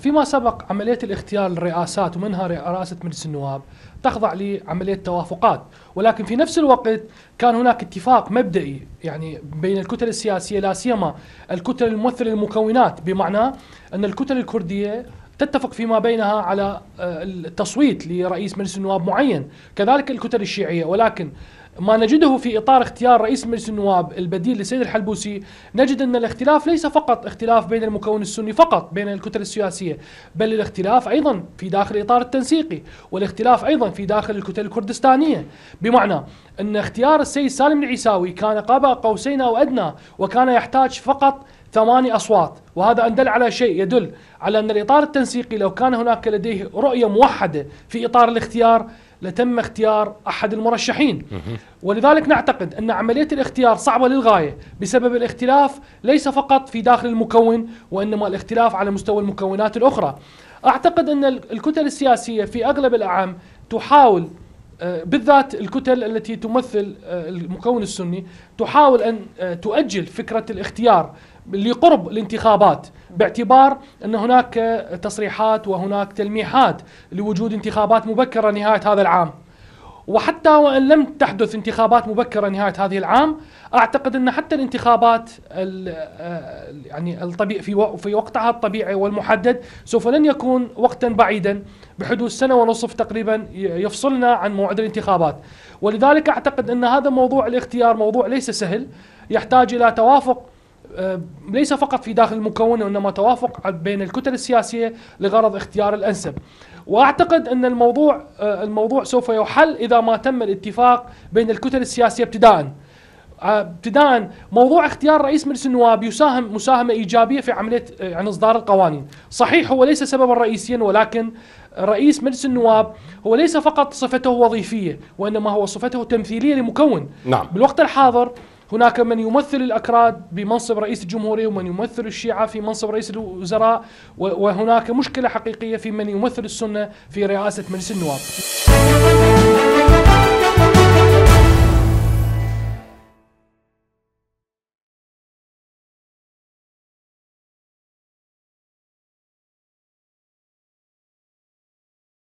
فيما سبق عملية الاختيار للرئاسات ومنها رئاسة مجلس النواب تخضع لعملية توافقات ولكن في نفس الوقت كان هناك اتفاق مبدئي يعني بين الكتل السياسية لا سيما الكتل الممثلة للمكونات بمعنى أن الكتل الكردية تتفق فيما بينها على آه، التصويت لرئيس مجلس النواب معين كذلك الكتل الشيعية ولكن ما نجده في اطار اختيار رئيس مجلس النواب البديل لسيد الحلبوسي نجد ان الاختلاف ليس فقط اختلاف بين المكون السني فقط بين الكتل السياسيه بل الاختلاف ايضا في داخل الاطار التنسيقي والاختلاف ايضا في داخل الكتل الكردستانيه بمعنى ان اختيار السيد سالم العيساوي كان قاب قوسين او ادنى وكان يحتاج فقط ثماني أصوات وهذا أن دل على شيء يدل على أن الإطار التنسيقي لو كان هناك لديه رؤية موحدة في إطار الاختيار لتم اختيار احد المرشحين ولذلك نعتقد ان عمليه الاختيار صعبه للغايه بسبب الاختلاف ليس فقط في داخل المكون وانما الاختلاف على مستوى المكونات الاخرى اعتقد ان الكتل السياسيه في اغلب الاعام تحاول آه، بالذات الكتل التي تمثل آه، المكون السني تحاول ان آه، تؤجل فكره الاختيار لقرب الانتخابات باعتبار أن هناك تصريحات وهناك تلميحات لوجود انتخابات مبكرة نهاية هذا العام وحتى وان لم تحدث انتخابات مبكره نهايه هذه العام اعتقد ان حتى الانتخابات آه، يعني الطبيعي في في وقتها الطبيعي والمحدد سوف لن يكون وقتا بعيدا بحدود سنه ونصف تقريبا يفصلنا عن موعد الانتخابات ولذلك اعتقد ان هذا موضوع الاختيار موضوع ليس سهل يحتاج الى توافق آه، ليس فقط في داخل المكون وانما توافق بين الكتل السياسيه لغرض اختيار الانسب. واعتقد ان الموضوع آه، الموضوع سوف يحل اذا ما تم الاتفاق بين الكتل السياسيه ابتداء. آه، ابتداء موضوع اختيار رئيس مجلس النواب يساهم مساهمه ايجابيه في عمليه يعني اصدار القوانين، صحيح هو ليس سببا رئيسيا ولكن رئيس مجلس النواب هو ليس فقط صفته وظيفيه وانما هو صفته تمثيليه لمكون. نعم. بالوقت الحاضر هناك من يمثل الأكراد بمنصب رئيس الجمهورية ومن يمثل الشيعة في منصب رئيس الوزراء وهناك مشكلة حقيقية في من يمثل السنة في رئاسة مجلس النواب